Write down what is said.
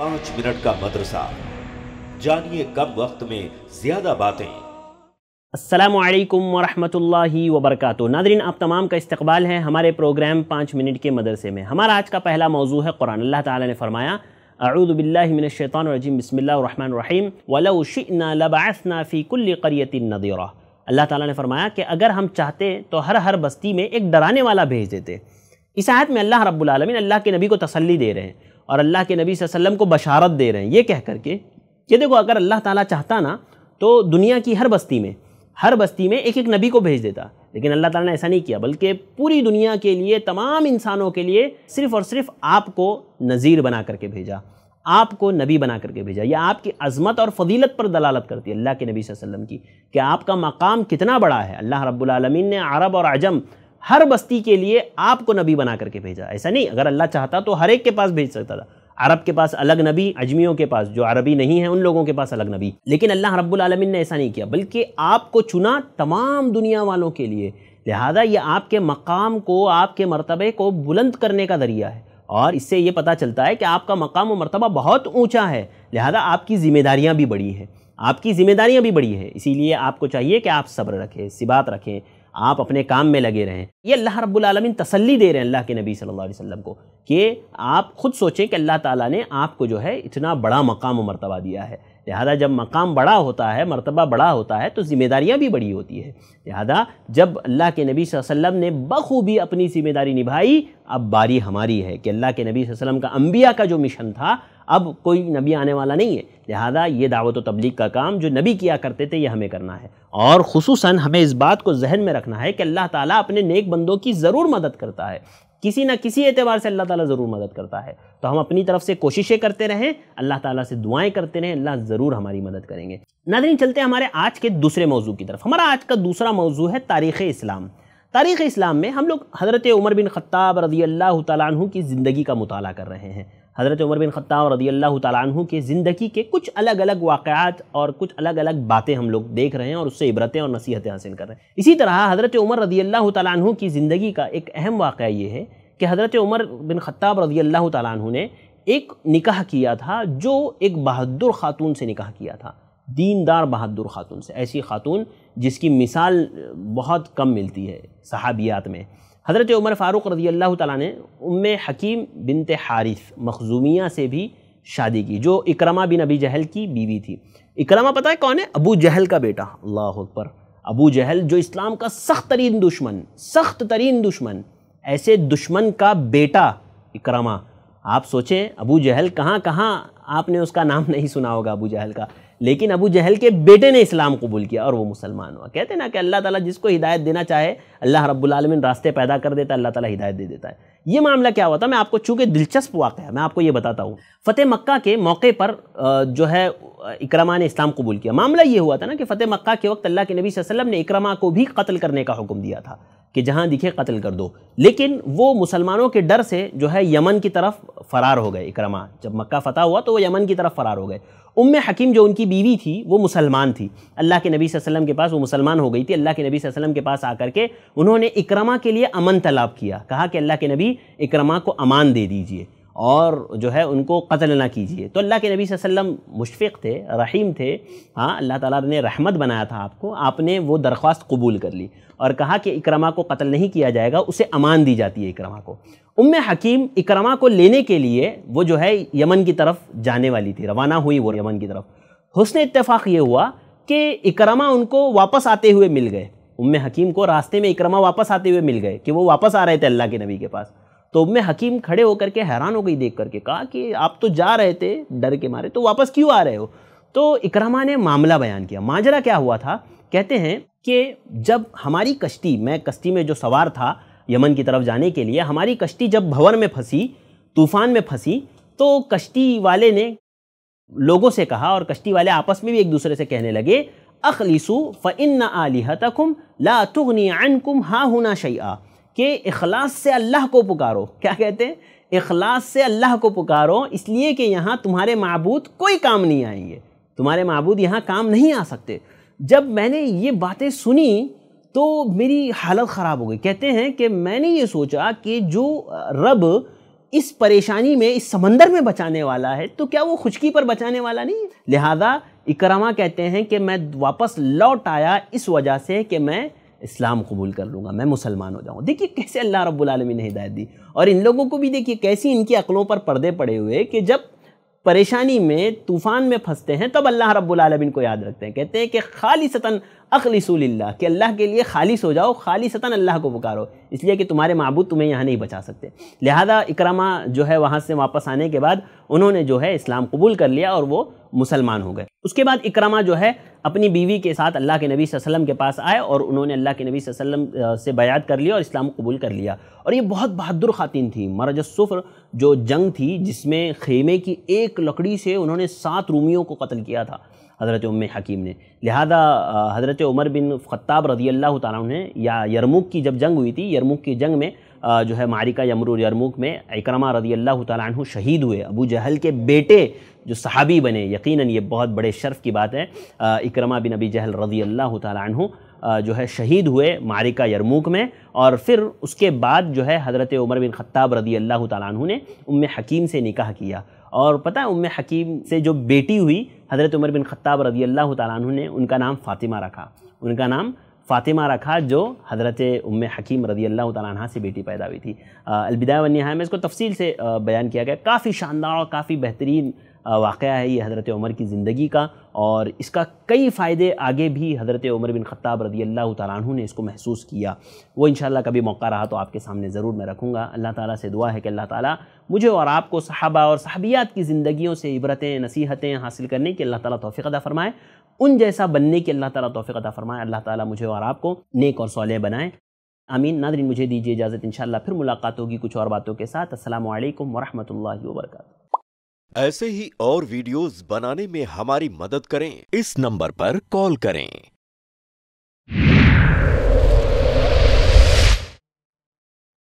पांच मिनट का मदरसा जानिए कम वक्त में ज्यादा बातें असलम वरहि वबरक नादरीन आप तमाम का इस्तबाल है हमारे प्रोग्राम पाँच मिनट के मदरसे में हमारा आज का पहला मौजू है कुरान अल्लाह ताला ने फरमाया अरुदबिल्लिमिनशैतरजीम बसमीम वलाफ़ी कुल्ल करियत नदीरा अल्लाह ताला ने फरमाया कि अगर हम चाहते तो हर हर बस्ती में एक डराने वाला भेज देते इस आयत में अल्लाह रब्लम अल्लाह के नबी को तसल्ली दे रहे हैं और अल्लाह के नबी वसल्लम को बशारत दे रहे हैं ये कह करके ये देखो अगर अल्लाह ताला चाहता ना तो दुनिया की हर बस्ती में हर बस्ती में एक एक नबी को भेज देता लेकिन अल्लाह ताला ने ऐसा नहीं किया बल्कि पूरी दुनिया के लिए तमाम इंसानों के लिए सिर्फ़ और सिर्फ आपको नज़ीर बना करके भेजा आपको नबी बना करके भेजा यह आपकी अजमत और फजीलत पर दलालत करती है अल्लाह के नबी वसल्लम की कि आपका मकाम कितना बड़ा है अल्लाह रब्लम ने अरब और अजम हर बस्ती के लिए आपको नबी बना करके भेजा ऐसा नहीं अगर अल्लाह चाहता तो हर एक के पास भेज सकता था अरब के पास अलग नबी अजमियों के पास जो अरबी नहीं है उन लोगों के पास अलग नबी लेकिन अल्लाह रब्बुल आलमीन ने ऐसा नहीं किया बल्कि आपको चुना तमाम दुनिया वालों के लिए लिहाजा ये आपके मकाम को आपके मरतबे को बुलंद करने का ज़रिया है और इससे ये पता चलता है कि आपका मकाम व मरतबा बहुत ऊँचा है लिहाजा आपकी ज़िम्मेदारियाँ भी बड़ी हैं आपकी ज़िम्मेदारियाँ भी बड़ी है इसीलिए आपको चाहिए कि आप सब्र रखें सिबात रखें आप अपने काम में लगे रहें ये अल्लाह रब्बुल तसली तसल्ली दे रहे हैं अल्लाह के नबी सल्लल्लाहु अलैहि वसल्लम को कि आप ख़ुद सोचें कि अल्लाह ताला ने आपको जो है इतना बड़ा मकाम व मरतबा दिया है लिहाजा जब मकाम बड़ा होता है मरतबा बड़ा होता है तो ज़िम्मेदारियाँ भी बड़ी होती है लिहाजा जब अल्लाह के नबी वसल्लम ने बखूबी अपनी ज़िम्मेदारी निभाई अब बारी हमारी है कि अल्लाह के नबी वसल्लम का अम्बिया का जो मिशन था अब कोई नबी आने वाला नहीं है लिहाजा ये दावत व तबलीग का काम जो नबी किया करते थे ये हमें करना है और खसूस हमें इस बात को जहन में रखना है कि अल्लाह ताला अपने नेक बंदों की ज़रूर मदद करता है किसी ना किसी एतबार से अल्लाह ताला ज़रूर मदद करता है तो हम अपनी तरफ से कोशिशें करते रहें अल्लाह ताला से दुआएं करते रहें अल्लाह ज़रूर हमारी मदद करेंगे नादरीन चलते हैं हमारे आज के दूसरे मौजू की तरफ हमारा आज का दूसरा मौजू है तारीख़ इस्लाम तारीख़ इस्लाम में हम लोग हज़रत उमर बिन ख़त्ताब रज़ी अल्लाह तु की ज़िंदगी का मुताला कर रहे हैं हज़रत उमर बिन ख़त्ताब रदी अल्लाह तु के ज़िंदगी के कुछ अलग अलग वाक़ात और कुछ अलग अलग बातें हम लोग देख रहे हैं और उससे इबरतें और नसीहतें हासिल कर रहे हैं इसी तरह हज़रत उमर रदी अल्लाह तु की ज़िंदगी का एक अहम वाक़ ये है कि हज़रत उमर बिन ख़त्ताब रदी अल्लाह तु ने एक निकाह किया था जो एक बहादुर ख़ातून से निकाह किया था दीनदार बहादुर ख़ातून से ऐसी ख़ातून जिसकी मिसाल बहुत कम मिलती है सहाबियात में हज़रत उमर फ़ारूक रज़ी अल्लाह ताली ने उम हकीम बिनत हारिस मखजूमिया से भी शादी की जो इकरमा बिन अबी जहल की बीवी थी इकरमा पता है कौन है अबू जहल का बेटा अल्लाह अकबर अबू जहल जो इस्लाम का सख्त तरीन दुश्मन सख्त तरीन दुश्मन ऐसे दुश्मन का बेटा इकरमा आप सोचें अबू जहल कहाँ कहाँ आपने उसका नाम नहीं सुना होगा अबू जहल का लेकिन अबू जहल के बेटे ने इस्लाम कबूल किया और वो मुसलमान हुआ कहते ना कि अल्लाह ताला जिसको हिदायत देना चाहे अल्लाह रब्बुलमिन रास्ते पैदा कर देता है अल्लाह ताला हिदायत दे देता है ये मामला क्या हुआ था मैं आपको चूंकि दिलचस्प वाक़ है मैं आपको ये बताता हूँ फ़तेह मक्का के मौके पर जो है इकरमा ने इस्लाम कबूल किया मामला ये हुआ था ना कि फ़तेह मक्का के वक्त अल्लाह के नबी वसल्लम ने इकरमा को भी कत्ल करने का हुक्म दिया था कि जहाँ दिखे कत्ल कर दो लेकिन वो मुसलमानों के डर से जो है यमन की तरफ फ़रार हो गए इकरमा जब मक्का फ़तह हुआ तो वो यमन की तरफ फ़रार हो गए उम हकीम जो उनकी बीवी थी वो मुसलमान थी अल्लाह के नबी वसल्लम के पास वो मुसलमान हो गई थी अल्लाह के नबी वसल्लम के पास आकर के उन्होंने इकरमा के लिए अमन तलाब किया कहा कि अल्लाह के नबी इकरमा को अमान दे दीजिए और जो है उनको कत्ल ना कीजिए तो अल्लाह के नबी वसल्लम मुशफ़ थे रहीम थे हाँ अल्लाह ताला ने रहमत बनाया था आपको आपने वो दरख्वास्त कबूल कर ली और कहा कि इकरमा को कत्ल नहीं किया जाएगा उसे अमान दी जाती है इकरमा को उम हकीम इकरमा को लेने के लिए वो जो है यमन की तरफ जाने वाली थी रवाना हुई वो यमन की तरफ हुसन इतफ़ाक़ ये हुआ कि इकरमा उनको वापस आते हुए मिल गए उम हकीम को रास्ते में इकरमा वापस आते हुए मिल गए कि वो वापस आ रहे थे अल्लाह के नबी के पास तो मैं हकीम खड़े होकर के हैरान हो गई देख करके कहा कि आप तो जा रहे थे डर के मारे तो वापस क्यों आ रहे हो तो इकरमा ने मामला बयान किया माजरा क्या हुआ था कहते हैं कि जब हमारी कश्ती मैं कश्ती में जो सवार था यमन की तरफ जाने के लिए हमारी कश्ती जब भंवर में फंसी तूफान में फंसी तो कश्ती वाले ने लोगों से कहा और कश्ती वाले आपस में भी एक दूसरे से कहने लगे अखलीसु फ़ इन आलिहतकुम ला तुगनी अनकुम हा हुना शैया कि इखलास से अल्लाह को पुकारो क्या कहते हैं इखलास से अल्लाह को पुकारो इसलिए कि यहाँ तुम्हारे मबूद कोई काम नहीं आएंगे तुम्हारे मबूद यहाँ काम नहीं आ सकते जब मैंने ये बातें सुनी तो मेरी हालत ख़राब हो गई कहते हैं कि मैंने ये सोचा कि जो रब इस परेशानी में इस समंदर में बचाने वाला है तो क्या वो खुशकी पर बचाने वाला नहीं लिहाजा इकरमा कहते हैं कि मैं वापस लौट आया इस वजह से कि मैं इस्लाम कबूल कर लूँगा मैं मुसलमान हो जाऊँ देखिए कैसे अल्लाह रब्बुलमी ने हिदायत दी और इन लोगों को भी देखिए कैसी इनकी अकलों पर पर्दे पड़े हुए कि जब परेशानी में तूफ़ान में फंसते हैं तब अल्लाह रब्बुलमीन को याद रखते हैं कहते हैं कि खाली सतन अखलिसल्ला कि अल्लाह के लिए खालिश हो जाओ खाली सतन अल्लाह को पुकारो इसलिए कि तुम्हारे मबूद तुम्हें यहाँ नहीं बचा सकते लिहाजा इकरमा जो है वहाँ से वापस आने के बाद उन्होंने जो है इस्लाम कबूल कर लिया और वो मुसलमान हो गए उसके बाद इकरमा जो है अपनी बीवी के साथ अल्लाह के नबी वसल्लम के पास आए और उन्होंने अल्लाह के नबी वसल्लम से बयात कर लिया और इस्लाम कबूल कर लिया और ये बहुत बहादुर ख़ातिन थी मरजसफ़र जो जंग थी जिसमें खेमे की एक लकड़ी से उन्होंने सात रूमियों को कत्ल किया था हज़रत उम हकीम ने लिहाजा हज़रत उमर बिन ख़त्ताब रज़ी अल्लाह तह या यरमुख की जब जंग हुई थी यरमुख की जंग में जो है मारिका यमरूर यरमुक में इकरमा रदी अल्लाह तु शहीद हुए अबू जहल के बेटे जो सहाबी बने यकीनन ये बहुत बड़े शर्फ की बात है इकरमा बिन अबी जहल रदी अल्लाह तु जो है शहीद हुए मारिका यरमूक में और फिर उसके बाद जो है हज़रत उमर बिन ख़त्ताब रदी अल्लाह तु ने उम हकीम से निकाह किया और पता है उम हकीम से जो बेटी हुई हज़रत उमर बिन ख़त्ताब रदी अल्लाह तु ने उनका नाम फ़ातिमा रखा उनका नाम फ़ातिमा रखा जो हज़रत उम हकीम रदी अल्लाह तह से बेटी पैदा हुई थी अलबिदा वनहाय में इसको तफसील से बयान किया गया काफ़ी शानदार और काफ़ी बेहतरीन वाक़ है ये हज़रत उमर की ज़िंदगी का और इसका कई फ़ायदे आगे भी हज़रत उमर बिन ख़त्ताब रदी अल्लाह तु ने इसको महसूस किया वो इन कभी मौका रहा तो आपके सामने ज़रूर मैं रखूँगा अल्लाह ताली से दुआ है कि अल्लाह ताली मुझे और आपको सहाबा और सहबियात की ज़िंदगियों से इबरतें नसीहतें हासिल करने की अल्लाह ताली तोफ़ी अदा फ़रमाए उन जैसा बनने की अल्लाह ताला तौफीक अता फरमाए अल्लाह ताला मुझे और आपको नेक और सौले बनाए आमीन नादरीन मुझे दीजिए इजाज़त इन फिर मुलाकात होगी कुछ और बातों के साथ असल वरहमल वर्क ऐसे ही और वीडियोस बनाने में हमारी मदद करें इस नंबर पर कॉल करें